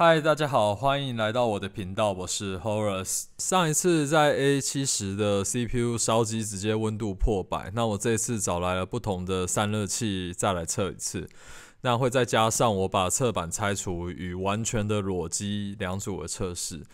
嗨，大家好，欢迎来到我的频道，我是 h o r a c e 上一次在 A70 的 CPU 烧机，直接温度破百。那我这次找来了不同的散热器，再来测一次。那会再加上我把侧板拆除，与完全的裸机两组的测试。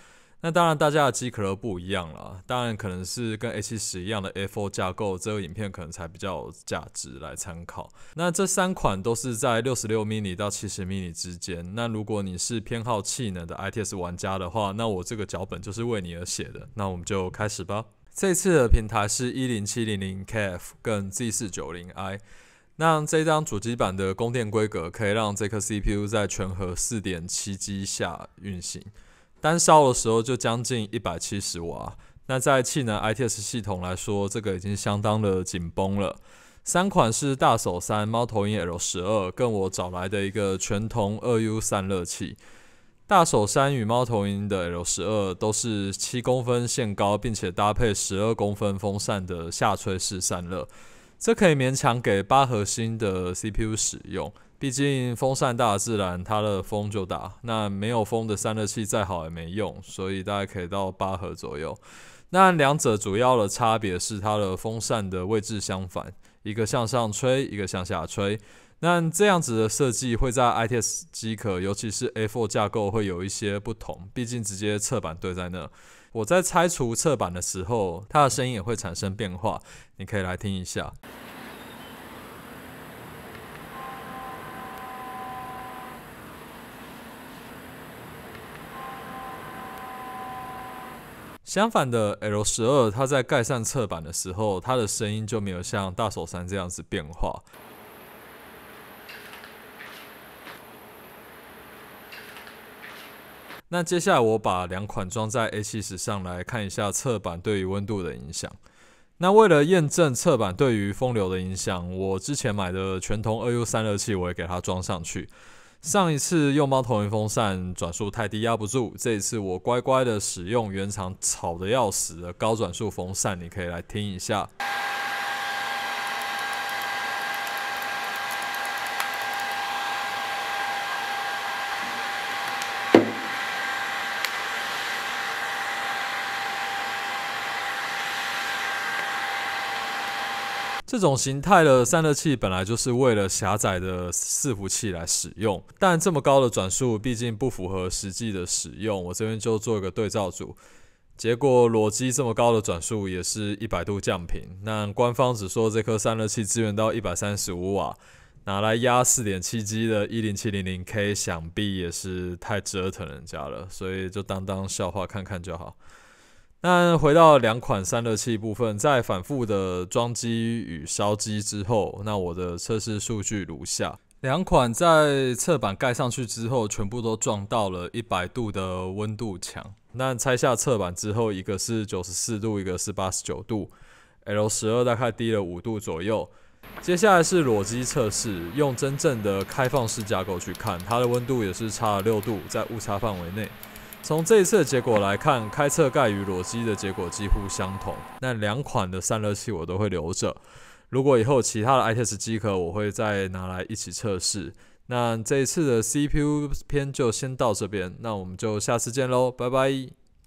那当然，大家的机壳都不一样了。当然，可能是跟 H 十一样的 a f o r 架构，这个影片可能才比较有价值来参考。那这三款都是在六十六 Mini 到七十 Mini 之间。那如果你是偏好性能的 i t s 玩家的话，那我这个脚本就是为你而写的。那我们就开始吧。这次的平台是一零七零零 KF 跟 Z 四九零 I。那这张主机板的供电规格可以让这颗 CPU 在全核四点七 G 下运行。单烧的时候就将近一百七十瓦，那在气能 I T S 系统来说，这个已经相当的紧绷了。三款是大手三、猫头鹰 L 十二，跟我找来的一个全铜二 U 散热器。大手三与猫头鹰的 L 十二都是七公分限高，并且搭配十二公分风扇的下吹式散热。这可以勉强给八核心的 CPU 使用，毕竟风扇大自然它的风就大，那没有风的散热器再好也没用，所以大概可以到八核左右。那两者主要的差别是它的风扇的位置相反。一个向上吹，一个向下吹，那这样子的设计会在 I T S 机壳，尤其是 A four 架构会有一些不同。毕竟直接侧板对在那，我在拆除侧板的时候，它的声音也会产生变化。你可以来听一下。相反的 L 十二，它在盖上侧板的时候，它的声音就没有像大手山这样子变化。那接下来我把两款装在 A 七十上来看一下侧板对于温度的影响。那为了验证侧板对于风流的影响，我之前买的全铜二 U 散热器我也给它装上去。上一次用猫头鹰风扇转速太低压不住，这一次我乖乖的使用原厂吵得要死的高转速风扇，你可以来听一下。这种形态的散热器本来就是为了狭窄的伺服器来使用，但这么高的转速毕竟不符合实际的使用。我这边就做一个对照组，结果裸机这么高的转速也是一百度降频。那官方只说这颗散热器支援到一百三十五瓦，拿来压四点七 G 的一零七零零 K，想必也是太折腾人家了，所以就当当笑话看看就好。那回到两款散热器部分，在反复的装机与烧机之后，那我的测试数据如下：两款在侧板盖上去之后，全部都撞到了一百度的温度墙。那拆下侧板之后，一个是九十四度，一个是八十九度，L 十二大概低了五度左右。接下来是裸机测试，用真正的开放式架构去看，它的温度也是差了六度，在误差范围内。从这一次的结果来看，开侧盖与裸机的结果几乎相同。那两款的散热器我都会留着。如果以后其他的 ITX 机壳，我会再拿来一起测试。那这一次的 CPU 篇就先到这边，那我们就下次见喽，拜拜。